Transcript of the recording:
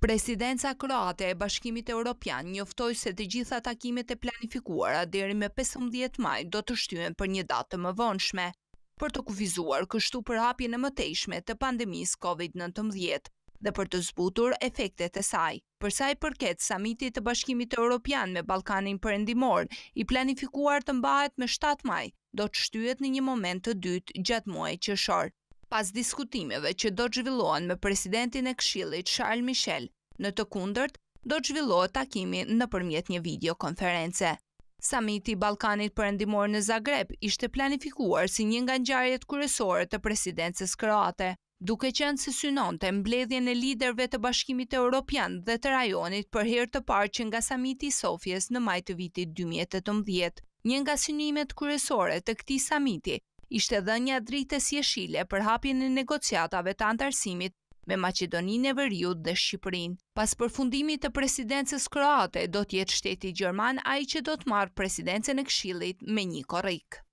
Presidenca Kroate e Bashkimit Europian njoftoj se të gjitha takimet e planifikuara deri me 15 maj do të shtyën për një datë më vonshme, për të kufizuar kështu për hapje në mëtejshme të pandemis COVID-19 dhe për të zbutur efektet e saj. Përsa i përket samitit të bashkimit e Europian me Balkanin përendimor, i planifikuar të mbahet me 7 maj, do të shtyët në një moment të dytë gjatë muaj qëshorë pas diskutimeve që do gjvillohen me presidentin e këshillit Charles Michel, në të kundërt do gjvillohet takimi në përmjet një videokonference. Samiti Balkanit për endimor në Zagreb ishte planifikuar si një nga njarjet kërësore të presidencës Kroate, duke qenë se synon të mbledhje në liderve të bashkimit e Europian dhe të rajonit për herë të parë që nga samiti Sofjes në majtë vitit 2018. Një nga synimet kërësore të këti samiti ishte dhe një drejtës jeshile për hapjen e negociatave të antarësimit me Macedoninë e Veriut dhe Shqipërinë. Pas përfundimit të presidencës kroate, do tjetë shteti Gjerman a i që do të marë presidencën e këshilit me një korikë.